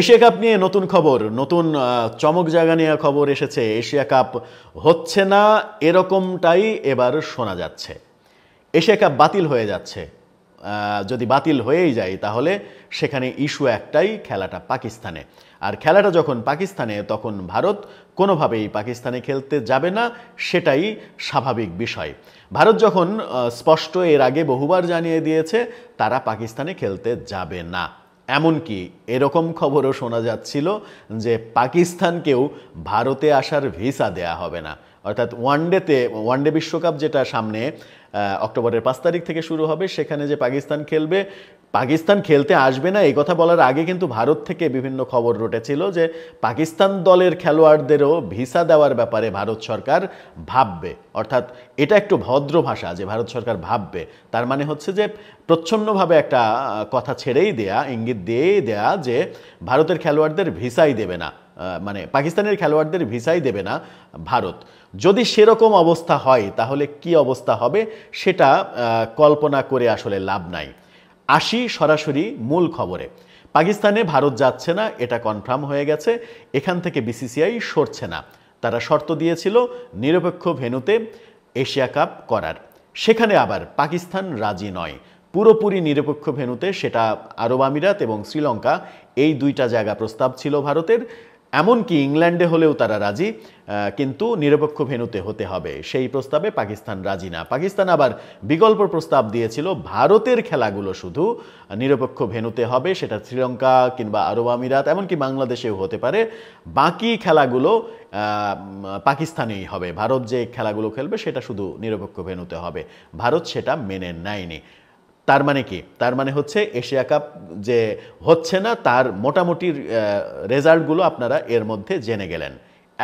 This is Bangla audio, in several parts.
এশিয়া কাপ নিয়ে নতুন খবর নতুন চমক জায়গা নেওয়া খবর এসেছে এশিয়া কাপ হচ্ছে না এরকমটাই এবার শোনা যাচ্ছে এশিয়া কাপ বাতিল হয়ে যাচ্ছে যদি বাতিল হয়েই যায় তাহলে সেখানে ইস্যু একটাই খেলাটা পাকিস্তানে আর খেলাটা যখন পাকিস্তানে তখন ভারত কোনোভাবেই পাকিস্তানে খেলতে যাবে না সেটাই স্বাভাবিক বিষয় ভারত যখন স্পষ্ট এর আগে বহুবার জানিয়ে দিয়েছে তারা পাকিস্তানে খেলতে যাবে না এমনকি এরকম খবরও শোনা যাচ্ছিল যে পাকিস্তানকেও ভারতে আসার ভিসা দেয়া হবে না অর্থাৎ ওয়ানডেতে ওয়ানডে বিশ্বকাপ যেটা সামনে অক্টোবরের পাঁচ তারিখ থেকে শুরু হবে সেখানে যে পাকিস্তান খেলবে পাকিস্তান খেলতে আসবে না এই কথা বলার আগে কিন্তু ভারত থেকে বিভিন্ন খবর রটেছিল যে পাকিস্তান দলের খেলোয়াড়দেরও ভিসা দেওয়ার ব্যাপারে ভারত সরকার ভাববে অর্থাৎ এটা একটু ভদ্র ভাষা যে ভারত সরকার ভাববে তার মানে হচ্ছে যে প্রচ্ছন্নভাবে একটা কথা ছেড়েই দেয়া ইঙ্গিত দিয়েই দেয়া যে ভারতের খেলোয়াড়দের ভিসাই দেবে না মানে পাকিস্তানের খেলোয়াড়দের ভিসাই দেবে না ভারত যদি সেরকম অবস্থা হয় তাহলে কি অবস্থা হবে সেটা কল্পনা করে আসলে লাভ নাই আসি সরাসরি মূল খবরে পাকিস্তানে ভারত যাচ্ছে না এটা কনফার্ম হয়ে গেছে এখান থেকে বিসিসিআই সরছে না তারা শর্ত দিয়েছিল নিরপেক্ষ ভেনুতে এশিয়া কাপ করার সেখানে আবার পাকিস্তান রাজি নয় পুরোপুরি নিরপেক্ষ ভেনুতে সেটা আরব আমিরাত এবং শ্রীলঙ্কা এই দুইটা জায়গা প্রস্তাব ছিল ভারতের এমনকি ইংল্যান্ডে হলেও তারা রাজি কিন্তু নিরপেক্ষ ভেনুতে হতে হবে সেই প্রস্তাবে পাকিস্তান রাজি না পাকিস্তান আবার বিকল্প প্রস্তাব দিয়েছিল ভারতের খেলাগুলো শুধু নিরপেক্ষ ভেনুতে হবে সেটা শ্রীলঙ্কা কিংবা আরব আমিরাত এমনকি বাংলাদেশেও হতে পারে বাকি খেলাগুলো পাকিস্তানেই হবে ভারত যে খেলাগুলো খেলবে সেটা শুধু নিরপেক্ষ ভেনুতে হবে ভারত সেটা মেনে নেয়নি তার মানে কি তার মানে হচ্ছে এশিয়া কাপ যে হচ্ছে না তার মোটামুটি রেজাল্টগুলো আপনারা এর মধ্যে জেনে গেলেন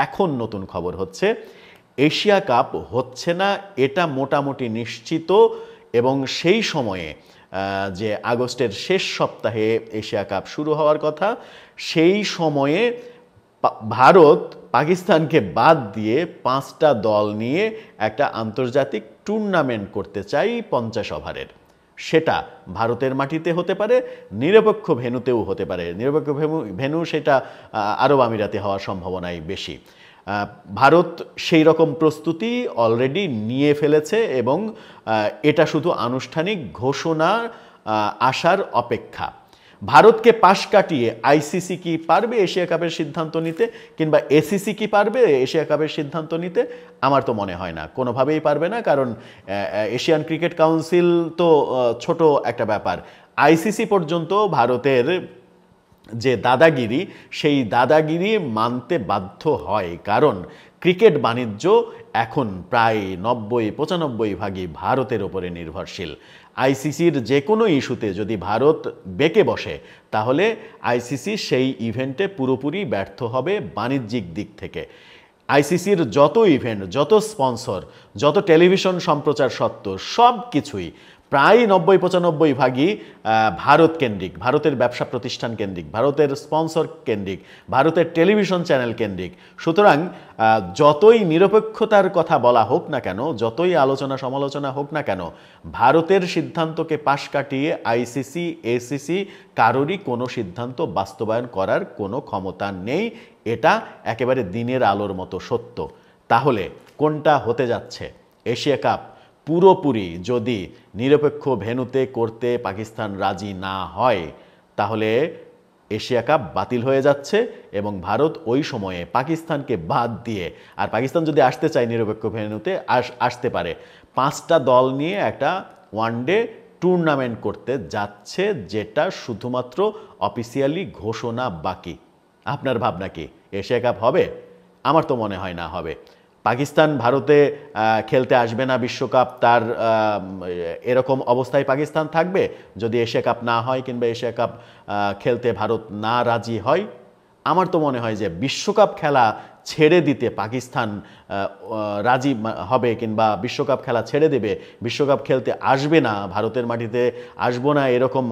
এখন নতুন খবর হচ্ছে এশিয়া কাপ হচ্ছে না এটা মোটামুটি নিশ্চিত এবং সেই সময়ে যে আগস্টের শেষ সপ্তাহে এশিয়া কাপ শুরু হওয়ার কথা সেই সময়ে ভারত পাকিস্তানকে বাদ দিয়ে পাঁচটা দল নিয়ে একটা আন্তর্জাতিক টুর্নামেন্ট করতে চাই পঞ্চাশ ওভারের সেটা ভারতের মাটিতে হতে পারে নিরপেক্ষ ভেনুতেও হতে পারে নিরপেক্ষ ভেনু সেটা আরব আমিরাতে হওয়ার সম্ভাবনাই বেশি ভারত সেই রকম প্রস্তুতি অলরেডি নিয়ে ফেলেছে এবং এটা শুধু আনুষ্ঠানিক ঘোষণা আসার অপেক্ষা ভারতকে পাশ কাটিয়ে আইসিসি কি পারবে এশিয়া কাপের সিদ্ধান্ত নিতে কিংবা এসিসি কি পারবে এশিয়া কাপের সিদ্ধান্ত নিতে আমার তো মনে হয় না কোনোভাবেই পারবে না কারণ এশিয়ান ক্রিকেট কাউন্সিল তো ছোট একটা ব্যাপার আইসিসি পর্যন্ত ভারতের যে দাদাগিরি সেই দাদাগিরি মানতে বাধ্য হয় কারণ ক্রিকেট বাণিজ্য এখন প্রায় নব্বই পঁচানব্বই ভাগই ভারতের ওপরে নির্ভরশীল আইসিসির যে কোনো ইস্যুতে যদি ভারত বেঁকে বসে তাহলে আইসিসি সেই ইভেন্টে পুরোপুরি ব্যর্থ হবে বাণিজ্যিক দিক থেকে আইসিসির যত ইভেন্ট যত স্পন্সর যত টেলিভিশন সম্প্রচার সত্ত্ব সব কিছুই প্রায় নব্বই পঁচানব্বই ভাগই ভারত কেন্দ্রিক ভারতের ব্যবসা প্রতিষ্ঠান কেন্দ্রিক ভারতের স্পন্সর কেন্দ্রিক ভারতের টেলিভিশন চ্যানেল কেন্দ্রিক সুতরাং যতই নিরপেক্ষতার কথা বলা হোক না কেন যতই আলোচনা সমালোচনা হোক না কেন ভারতের সিদ্ধান্তকে পাশ কাটিয়ে আইসিসি এসিসি কারোরই কোনো সিদ্ধান্ত বাস্তবায়ন করার কোনো ক্ষমতা নেই এটা একেবারে দিনের আলোর মতো সত্য তাহলে কোনটা হতে যাচ্ছে এশিয়া কাপ পুরোপুরি যদি নিরপেক্ষ ভেনুতে করতে পাকিস্তান রাজি না হয় তাহলে এশিয়া কাপ বাতিল হয়ে যাচ্ছে এবং ভারত ওই সময়ে পাকিস্তানকে বাদ দিয়ে আর পাকিস্তান যদি আসতে চায় নিরপেক্ষ ভেনুতে আস আসতে পারে পাঁচটা দল নিয়ে একটা ওয়ান ডে টুর্নামেন্ট করতে যাচ্ছে যেটা শুধুমাত্র অফিসিয়ালি ঘোষণা বাকি আপনার ভাবনা কি এশিয়া কাপ হবে আমার তো মনে হয় না হবে পাকিস্তান ভারতে খেলতে আসবে না বিশ্বকাপ তার এরকম অবস্থায় পাকিস্তান থাকবে যদি এশিয়া কাপ না হয় কিংবা এশিয়া কাপ খেলতে ভারত না রাজি হয় আমার তো মনে হয় যে বিশ্বকাপ খেলা ছেড়ে দিতে পাকিস্তান রাজি হবে কিংবা বিশ্বকাপ খেলা ছেড়ে দেবে বিশ্বকাপ খেলতে আসবে না ভারতের মাটিতে আসবো না এরকম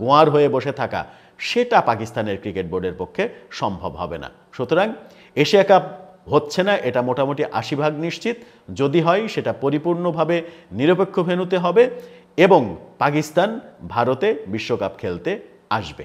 গোয়ার হয়ে বসে থাকা সেটা পাকিস্তানের ক্রিকেট বোর্ডের পক্ষে সম্ভব হবে না সুতরাং এশিয়া কাপ হচ্ছে না এটা মোটামুটি আশি ভাগ নিশ্চিত যদি হয় সেটা পরিপূর্ণভাবে নিরপেক্ষ ভেনুতে হবে এবং পাকিস্তান ভারতে বিশ্বকাপ খেলতে আসবে